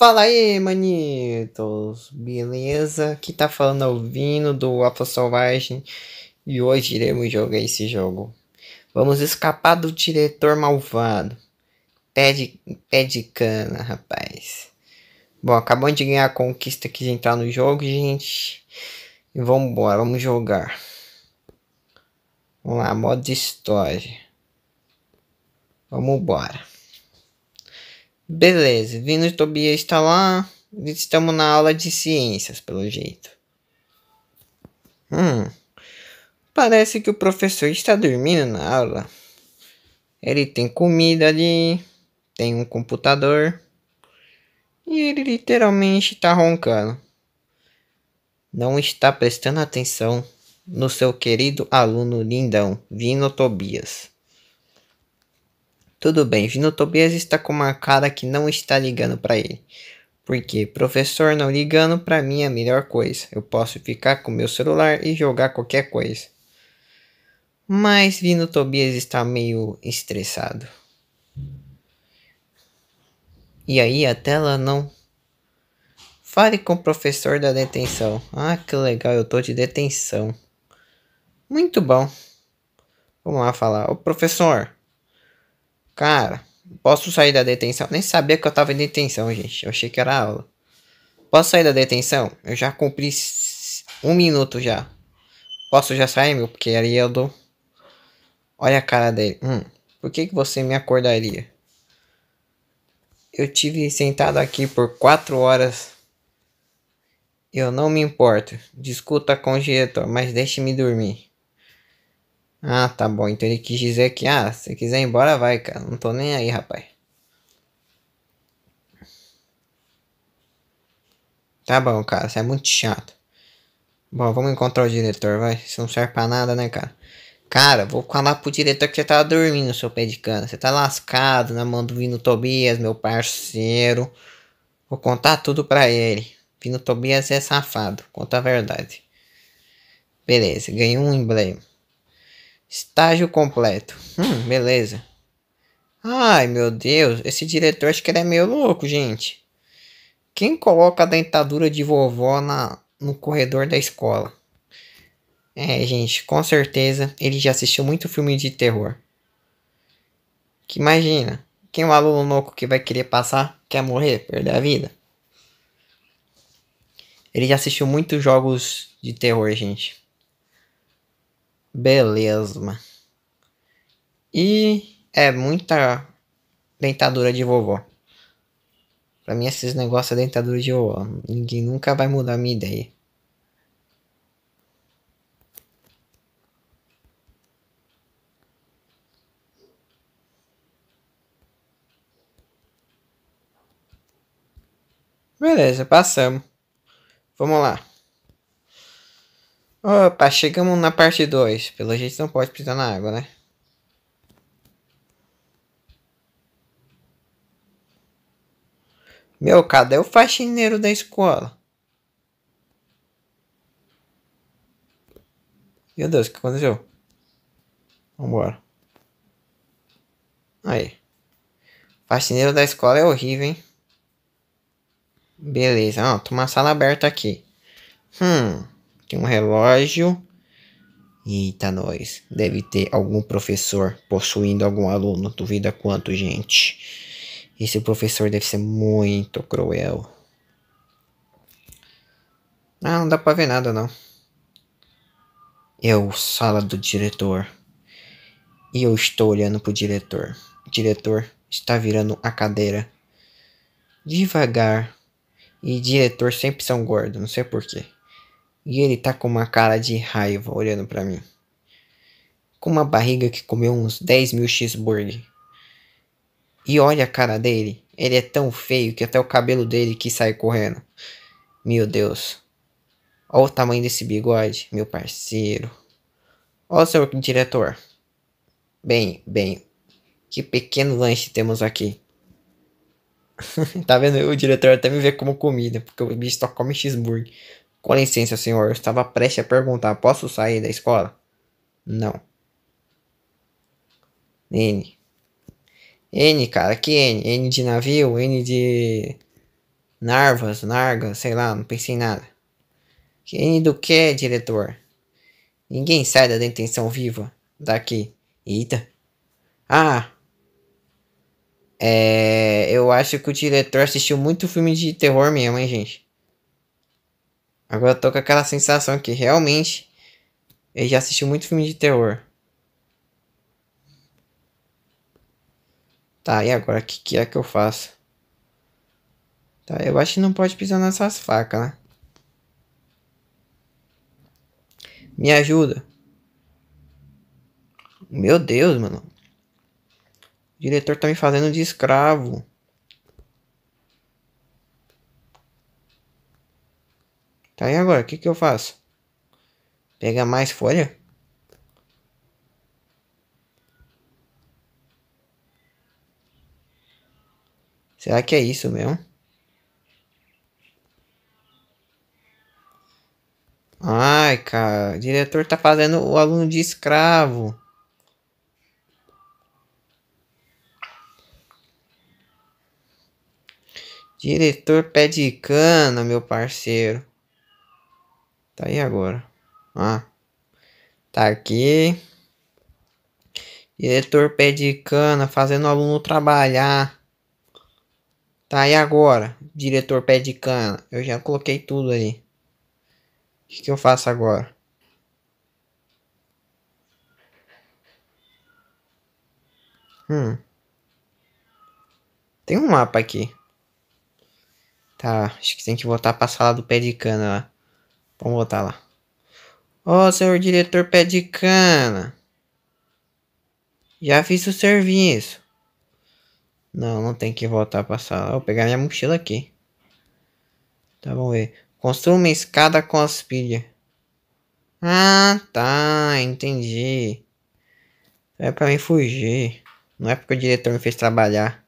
Fala aí, manitos! Beleza? Aqui tá falando ouvindo do Alpha Selvagem e hoje iremos jogar esse jogo. Vamos escapar do diretor malvado. Pé de, pé de cana, rapaz. Bom, acabamos de ganhar a conquista aqui de entrar no jogo, gente. E vambora, vamos jogar. Vamos lá, modo história. Vamos Beleza, Vino Tobias está lá. Estamos na aula de ciências, pelo jeito. Hum. Parece que o professor está dormindo na aula. Ele tem comida ali, tem um computador. E ele literalmente está roncando. Não está prestando atenção no seu querido aluno lindão, Vino Tobias. Tudo bem, Vino Tobias está com uma cara que não está ligando para ele. Porque professor não ligando para mim é a melhor coisa. Eu posso ficar com meu celular e jogar qualquer coisa. Mas Vino Tobias está meio estressado. E aí a tela não. Fale com o professor da detenção. Ah, que legal, eu tô de detenção. Muito bom. Vamos lá falar. Ô professor, Cara, posso sair da detenção? Nem sabia que eu tava em detenção, gente. Eu achei que era aula. Posso sair da detenção? Eu já cumpri um minuto já. Posso já sair, meu? Porque aí eu dou. Olha a cara dele. Hum, por que, que você me acordaria? Eu tive sentado aqui por quatro horas. Eu não me importo. Discuta com o diretor, mas deixe-me dormir. Ah, tá bom. Então ele quis dizer que, ah, se quiser ir embora, vai, cara. Não tô nem aí, rapaz. Tá bom, cara. Você é muito chato. Bom, vamos encontrar o diretor, vai. Isso não serve pra nada, né, cara? Cara, vou falar pro diretor que você tava dormindo, seu pé de cana. Você tá lascado na mão do Vino Tobias, meu parceiro. Vou contar tudo pra ele. Vino Tobias é safado, conta a verdade. Beleza, ganhei um emblema. Estágio completo. Hum, beleza. Ai, meu Deus, esse diretor acho que ele é meio louco, gente. Quem coloca a dentadura de vovó na, no corredor da escola? É, gente, com certeza ele já assistiu muito filme de terror. Que imagina, quem é um aluno louco que vai querer passar, quer morrer, perder a vida? Ele já assistiu muitos jogos de terror, gente. Beleza. E é muita dentadura de vovó. Pra mim, esses negócios é dentadura de vovó. Ninguém nunca vai mudar minha ideia. Beleza, passamos. Vamos lá. Opa, chegamos na parte 2. Pelo jeito não pode pisar na água, né? Meu, cadê o faxineiro da escola? Meu Deus, o que aconteceu? Vambora. Aí. Faxineiro da escola é horrível, hein? Beleza, ó, tô uma sala aberta aqui. Hum. Tem um relógio. Eita, nós. Deve ter algum professor possuindo algum aluno. Duvida quanto, gente. Esse professor deve ser muito cruel. Ah, não dá pra ver nada, não. É o sala do diretor. E eu estou olhando pro diretor. O diretor está virando a cadeira. Devagar. E diretor sempre são gordos, não sei porquê. E ele tá com uma cara de raiva olhando para mim. Com uma barriga que comeu uns 10 mil cheeseburger. E olha a cara dele. Ele é tão feio que até o cabelo dele que sai correndo. Meu Deus. Olha o tamanho desse bigode, meu parceiro. Olha, seu diretor. Bem, bem. Que pequeno lanche temos aqui. tá vendo? O diretor até me vê como comida, porque o bicho só come cheeseburger. Com licença, senhor, eu estava prestes a perguntar: posso sair da escola? Não. N. N, cara, que N? N de navio, N de. Narvas, Narga, sei lá, não pensei em nada. Que N do que, diretor? Ninguém sai da detenção viva daqui. Eita. Ah! É. Eu acho que o diretor assistiu muito filme de terror mesmo, hein, gente? Agora eu tô com aquela sensação que realmente ele já assistiu muito filme de terror. Tá, e agora o que, que é que eu faço? Tá, eu acho que não pode pisar nessas facas, né? Me ajuda. Meu Deus, mano. O diretor tá me fazendo de escravo. Tá, e agora? O que, que eu faço? Pegar mais folha? Será que é isso mesmo? Ai, cara, o diretor tá fazendo o aluno de escravo. Diretor pé de cana, meu parceiro. Tá aí agora. Ah. Tá aqui. Diretor pé de cana, fazendo o aluno trabalhar. Tá aí agora, diretor pé de cana. Eu já coloquei tudo aí. O que, que eu faço agora? Hum. Tem um mapa aqui. Tá, acho que tem que voltar pra sala do pé de cana lá. Vamos botar lá. Ó, oh, senhor diretor pé de cana. Já fiz o serviço. Não, não tem que voltar pra sala. Vou pegar minha mochila aqui. Tá, vamos ver. Construa uma escada com as pilhas. Ah, tá. Entendi. É pra mim fugir. Não é porque o diretor me fez trabalhar.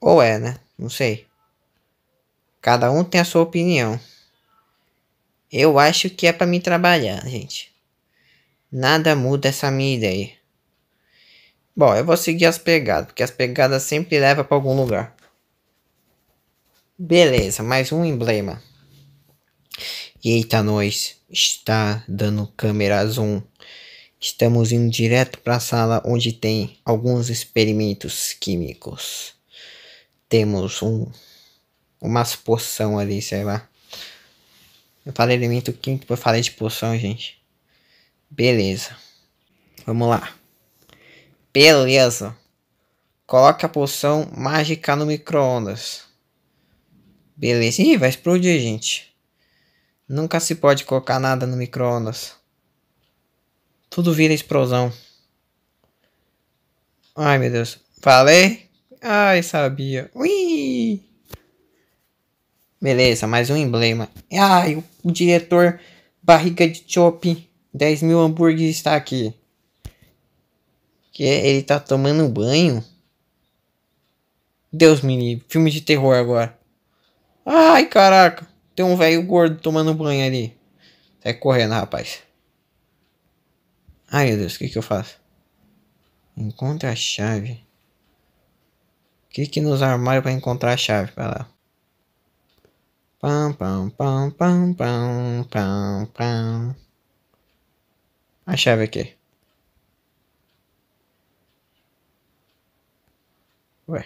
Ou é, né? Não sei. Cada um tem a sua opinião. Eu acho que é para me trabalhar, gente. Nada muda essa minha ideia. Bom, eu vou seguir as pegadas, porque as pegadas sempre levam para algum lugar. Beleza, mais um emblema. Eita, nós está dando câmera zoom. Estamos indo direto para a sala onde tem alguns experimentos químicos. Temos um umas poção ali, sei lá. Eu falei elemento quinto depois falei de poção, gente. Beleza. Vamos lá. Beleza. Coloque a poção mágica no micro-ondas. Beleza. Ih, vai explodir, gente. Nunca se pode colocar nada no micro-ondas. Tudo vira explosão. Ai, meu Deus. Falei? Ai, sabia. Ui! Beleza, mais um emblema. Ai, o diretor barriga de chop, 10 mil hambúrgueres está aqui. Que ele tá tomando banho? Deus me livre, filme de terror agora. Ai, caraca, tem um velho gordo tomando banho ali. Tá correndo, rapaz. Ai, meu Deus, o que que eu faço? Encontra a chave. Clique nos armários para encontrar a chave, vai lá. Pam, pam, pam, pam, pam, pam, pam. A chave aqui. Ué.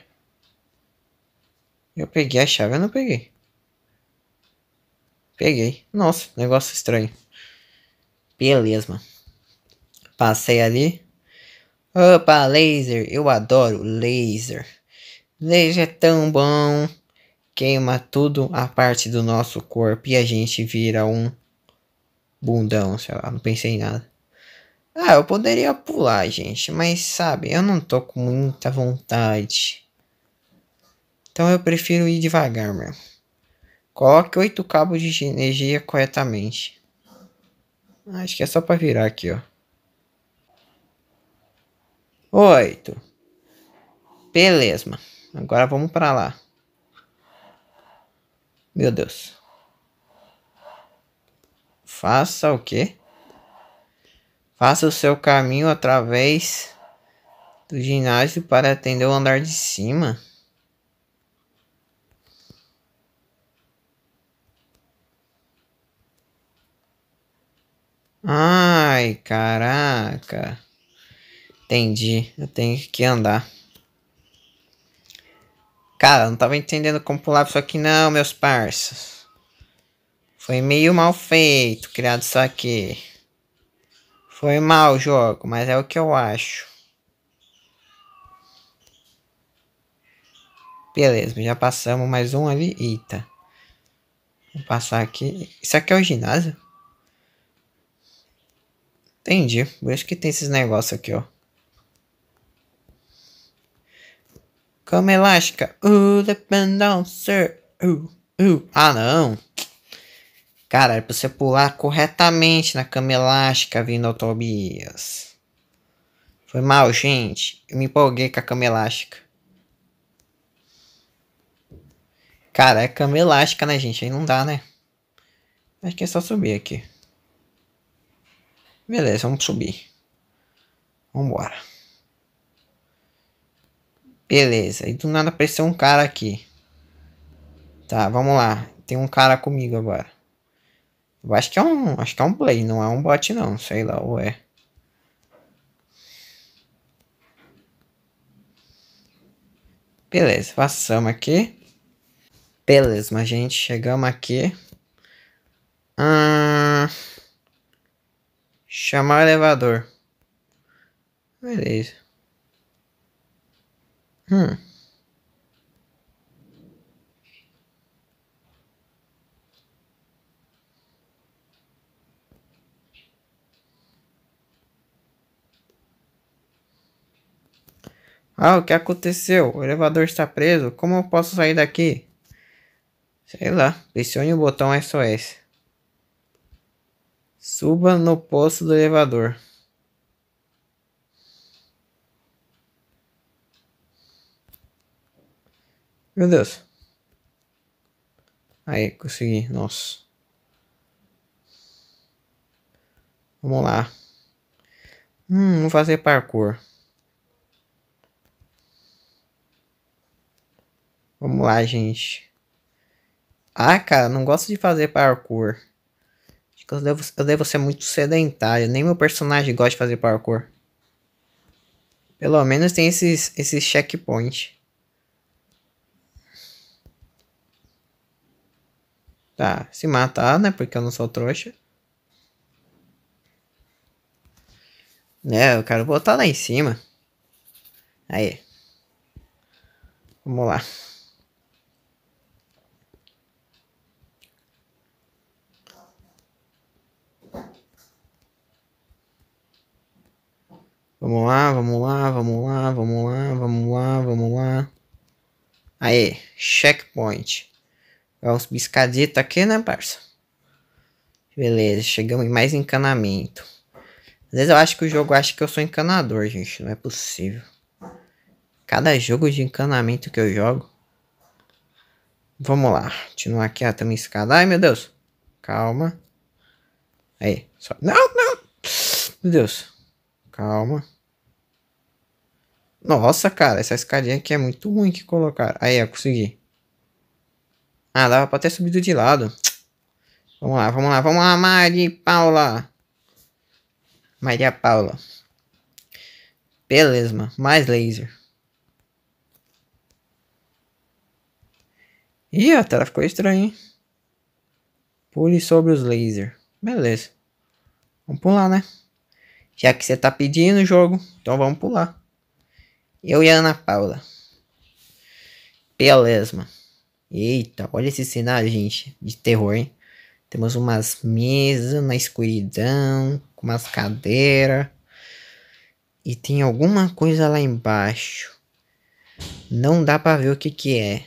Eu peguei a chave, eu não peguei. Peguei. Nossa, negócio estranho. Beleza, mano. Passei ali. Opa, laser. Eu adoro laser. Laser é tão bom queima tudo a parte do nosso corpo e a gente vira um bundão, sei lá, não pensei em nada. Ah, eu poderia pular, gente, mas sabe, eu não tô com muita vontade. Então eu prefiro ir devagar mesmo. Coloque oito cabos de energia corretamente. Ah, acho que é só pra virar aqui, ó. Oito. Beleza, mano. Agora vamos pra lá. Meu Deus. Faça o quê? Faça o seu caminho através do ginásio para atender o andar de cima. Ai, caraca. Entendi. Eu tenho que andar. Cara, não tava entendendo como pular, isso aqui não, meus parças. Foi meio mal feito criado isso aqui. Foi mal o jogo, mas é o que eu acho. Beleza, já passamos mais um ali. Eita. Vou passar aqui. Isso aqui é o ginásio? Entendi. Por isso que tem esses negócios aqui, ó. Cama elástica. Uh, lip and sir. Uh, uh. Ah, não. Cara, é pra você pular corretamente na cama elástica vindo ao Tobias. Foi mal, gente. Eu me empolguei com a cama elástica. Cara, é cama elástica, né, gente? Aí não dá, né? Acho que é só subir aqui. Beleza, vamos subir. Vambora. Beleza, e do nada apareceu um cara aqui. Tá, vamos lá. Tem um cara comigo agora. Eu acho que é um, acho que é um play, não é um bot não, sei lá, ou é. Beleza, passamos aqui. Beleza, mas gente, chegamos aqui. Hum... Chamar elevador. Beleza. Hum. Ah, o que aconteceu? O elevador está preso. Como eu posso sair daqui? Sei lá. Pressione o botão SOS. Suba no posto do elevador. Meu Deus. Aí, consegui. Nossa. Vamos lá. Hum, vamos fazer parkour. Vamos lá, gente. Ah, cara, não gosto de fazer parkour. Acho que eu devo, eu devo ser muito sedentário. Nem meu personagem gosta de fazer parkour. Pelo menos tem esses, esses checkpoints. Tá, se matar, né? Porque eu não sou trouxa. Né, eu quero botar lá em cima. Aí. Vamos lá. Vamos lá, vamos lá, vamos lá, vamos lá, vamos lá, vamos lá. Aí, checkpoint. Ó, é os biscaditos aqui, né, parça? Beleza, chegamos em mais encanamento. Às vezes eu acho que o jogo acha que eu sou encanador, gente. Não é possível. Cada jogo de encanamento que eu jogo. Vamos lá. Continuar aqui, ó. Tamo escada. Ai, meu Deus. Calma. Aí. Só... Não, não. Meu Deus. Calma. Nossa, cara. Essa escadinha aqui é muito ruim que colocar. Aí, eu consegui. Ah, dava pra ter subido de lado. Vamos lá, vamos lá, vamos lá, Mari Paula. Maria Paula. Beleza, mano. Mais laser. Ih, a tela ficou estranha, hein? Pule sobre os lasers. Beleza. Vamos pular, né? Já que você tá pedindo o jogo, então vamos pular. Eu e a Ana Paula. Beleza, mano. Eita, olha esse cenário, gente, de terror, hein? Temos umas mesas na escuridão, com umas cadeiras. E tem alguma coisa lá embaixo. Não dá pra ver o que que é.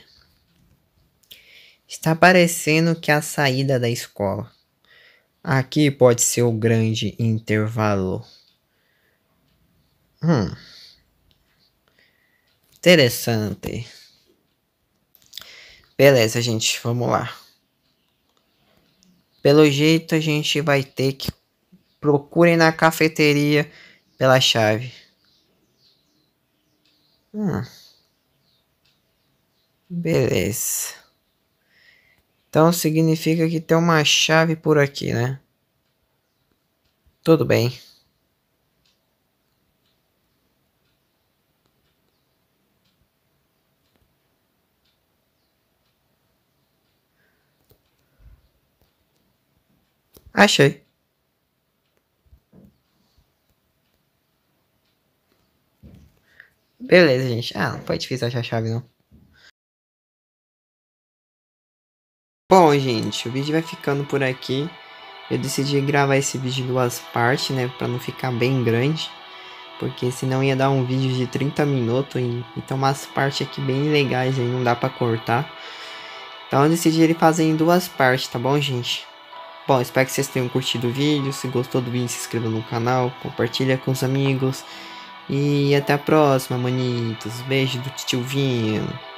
Está parecendo que é a saída da escola. Aqui pode ser o grande intervalo. Hum. Interessante. Beleza, gente, vamos lá. Pelo jeito a gente vai ter que procurem na cafeteria pela chave. Hum. Beleza. Então significa que tem uma chave por aqui, né? Tudo bem. Achei. Beleza, gente. Ah, não foi difícil achar a chave, não. Bom, gente, o vídeo vai ficando por aqui. Eu decidi gravar esse vídeo em duas partes, né? Pra não ficar bem grande. Porque senão ia dar um vídeo de 30 minutos. E, então umas partes aqui bem legais aí, não dá pra cortar. Então eu decidi ele fazer em duas partes, tá bom, gente? Bom, espero que vocês tenham curtido o vídeo. Se gostou do vídeo, se inscreva no canal, compartilha com os amigos. E até a próxima, manitos. Beijo do tio Vinho.